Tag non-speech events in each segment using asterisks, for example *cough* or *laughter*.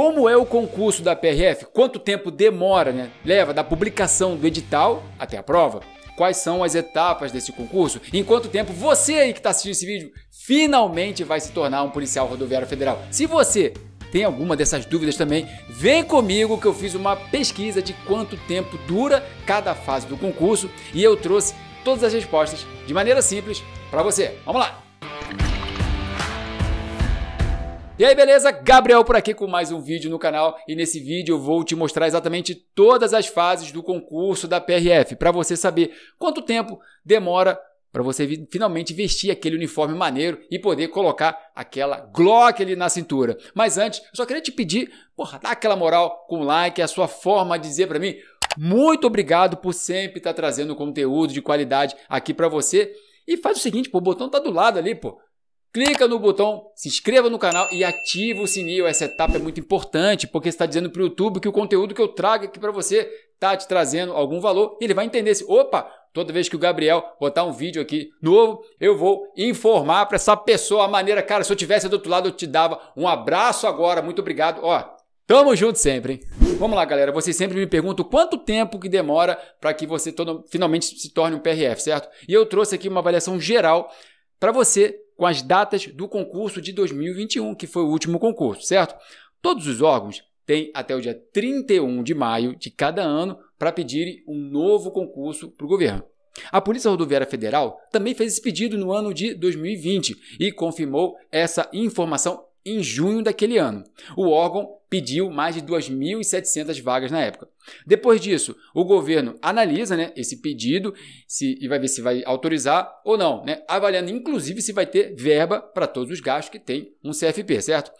Como é o concurso da PRF? Quanto tempo demora, né? Leva da publicação do edital até a prova? Quais são as etapas desse concurso? Em quanto tempo você aí que está assistindo esse vídeo finalmente vai se tornar um policial rodoviário federal? Se você tem alguma dessas dúvidas também, vem comigo que eu fiz uma pesquisa de quanto tempo dura cada fase do concurso e eu trouxe todas as respostas de maneira simples para você. Vamos lá! E aí, beleza? Gabriel por aqui com mais um vídeo no canal e nesse vídeo eu vou te mostrar exatamente todas as fases do concurso da PRF para você saber quanto tempo demora para você finalmente vestir aquele uniforme maneiro e poder colocar aquela Glock ali na cintura. Mas antes, eu só queria te pedir, porra, dá aquela moral com o like, é a sua forma de dizer para mim, muito obrigado por sempre estar tá trazendo conteúdo de qualidade aqui para você. E faz o seguinte, pô, o botão tá do lado ali, pô clica no botão, se inscreva no canal e ativa o sininho. Essa etapa é muito importante porque está dizendo para o YouTube que o conteúdo que eu trago aqui para você está te trazendo algum valor e ele vai entender se, opa, toda vez que o Gabriel botar um vídeo aqui novo, eu vou informar para essa pessoa a maneira, cara, se eu tivesse do outro lado eu te dava um abraço agora, muito obrigado. Ó, Tamo junto sempre, Vamos lá, galera. Vocês sempre me perguntam quanto tempo que demora para que você todo, finalmente se torne um PRF, certo? E eu trouxe aqui uma avaliação geral para você com as datas do concurso de 2021, que foi o último concurso, certo? Todos os órgãos têm até o dia 31 de maio de cada ano para pedirem um novo concurso para o governo. A Polícia Rodoviária Federal também fez esse pedido no ano de 2020 e confirmou essa informação em junho daquele ano. O órgão pediu mais de 2.700 vagas na época. Depois disso, o governo analisa né, esse pedido se, e vai ver se vai autorizar ou não, né, avaliando inclusive se vai ter verba para todos os gastos que tem um CFP, certo?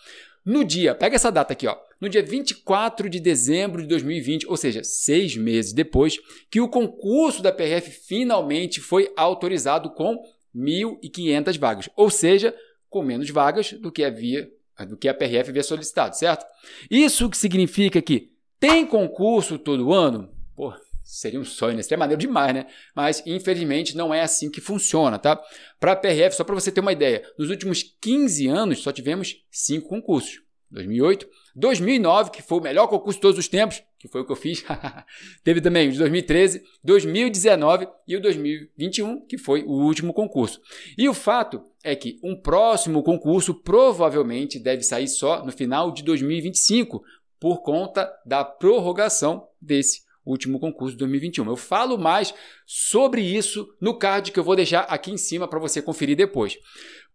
No dia, pega essa data aqui, ó, no dia 24 de dezembro de 2020, ou seja, seis meses depois, que o concurso da PRF finalmente foi autorizado com 1.500 vagas, ou seja, com menos vagas do que havia do que a PRF havia solicitado, certo? Isso que significa que tem concurso todo ano? Pô, seria um sonho, né? Seria maneiro demais, né? Mas, infelizmente, não é assim que funciona, tá? Para a PRF, só para você ter uma ideia, nos últimos 15 anos só tivemos 5 concursos. 2008. 2009, que foi o melhor concurso de todos os tempos, que foi o que eu fiz. *laughs* Teve também o de 2013, 2019 e o 2021, que foi o último concurso. E o fato é que um próximo concurso provavelmente deve sair só no final de 2025, por conta da prorrogação desse último concurso de 2021. Eu falo mais sobre isso no card que eu vou deixar aqui em cima para você conferir depois.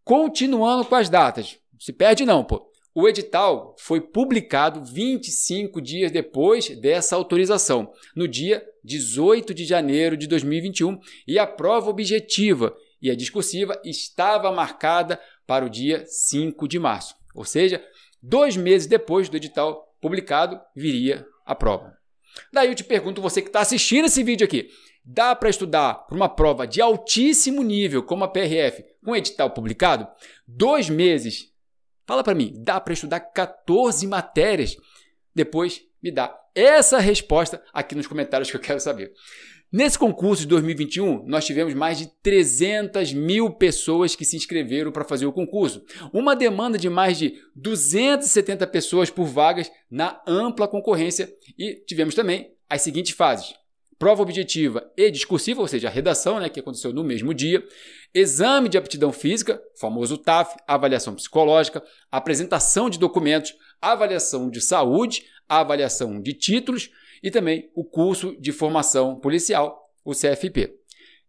Continuando com as datas, se perde não, pô. O edital foi publicado 25 dias depois dessa autorização, no dia 18 de janeiro de 2021, e a prova objetiva e a discursiva estava marcada para o dia 5 de março. Ou seja, dois meses depois do edital publicado, viria a prova. Daí eu te pergunto, você que está assistindo esse vídeo aqui, dá para estudar para uma prova de altíssimo nível, como a PRF, com edital publicado? Dois meses Fala para mim, dá para estudar 14 matérias? Depois me dá essa resposta aqui nos comentários que eu quero saber. Nesse concurso de 2021, nós tivemos mais de 300 mil pessoas que se inscreveram para fazer o concurso. Uma demanda de mais de 270 pessoas por vagas na ampla concorrência e tivemos também as seguintes fases prova objetiva e discursiva, ou seja, a redação, né, que aconteceu no mesmo dia, exame de aptidão física, famoso TAF, avaliação psicológica, apresentação de documentos, avaliação de saúde, avaliação de títulos e também o curso de formação policial, o CFP.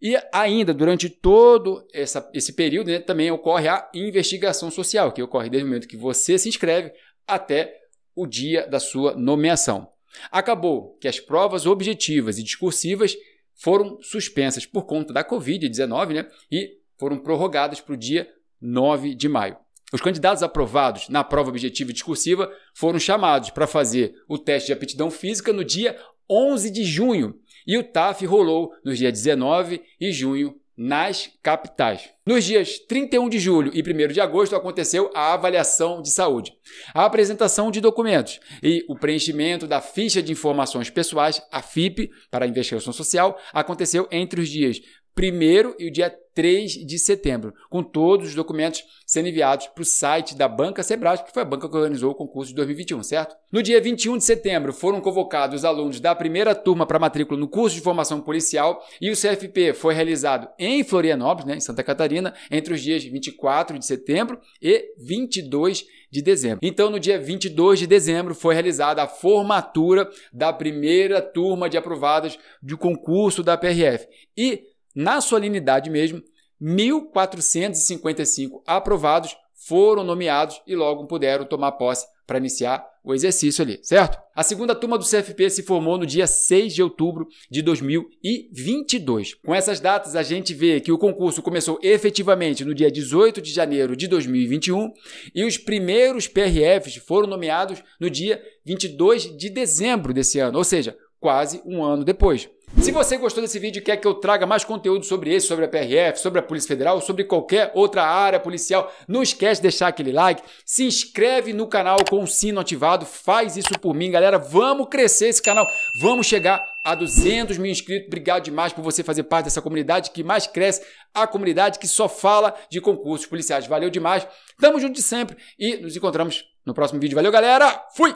E ainda, durante todo essa, esse período, né, também ocorre a investigação social, que ocorre desde o momento que você se inscreve até o dia da sua nomeação. Acabou que as provas objetivas e discursivas foram suspensas por conta da Covid-19 né, e foram prorrogadas para o dia 9 de maio. Os candidatos aprovados na prova objetiva e discursiva foram chamados para fazer o teste de aptidão física no dia 11 de junho e o TAF rolou nos dias 19 e junho nas capitais. Nos dias 31 de julho e 1 de agosto aconteceu a avaliação de saúde, a apresentação de documentos e o preenchimento da ficha de informações pessoais, a FIP, para a investigação social, aconteceu entre os dias 1 e o dia 3 de setembro, com todos os documentos sendo enviados para o site da Banca Sebrae, que foi a banca que organizou o concurso de 2021, certo? No dia 21 de setembro, foram convocados os alunos da primeira turma para matrícula no curso de formação policial e o CFP foi realizado em Florianópolis, né, em Santa Catarina, entre os dias 24 de setembro e 22 de dezembro. Então, no dia 22 de dezembro, foi realizada a formatura da primeira turma de aprovadas do concurso da PRF. E na solenidade mesmo, 1.455 aprovados foram nomeados e logo puderam tomar posse para iniciar o exercício ali, certo? A segunda turma do CFP se formou no dia 6 de outubro de 2022. Com essas datas, a gente vê que o concurso começou efetivamente no dia 18 de janeiro de 2021 e os primeiros PRFs foram nomeados no dia 22 de dezembro desse ano, ou seja, quase um ano depois. Se você gostou desse vídeo e quer que eu traga mais conteúdo sobre esse, sobre a PRF, sobre a Polícia Federal, sobre qualquer outra área policial, não esquece de deixar aquele like, se inscreve no canal com o sino ativado, faz isso por mim, galera. Vamos crescer esse canal, vamos chegar a 200 mil inscritos. Obrigado demais por você fazer parte dessa comunidade que mais cresce, a comunidade que só fala de concursos policiais. Valeu demais, tamo junto de sempre e nos encontramos no próximo vídeo. Valeu, galera! Fui!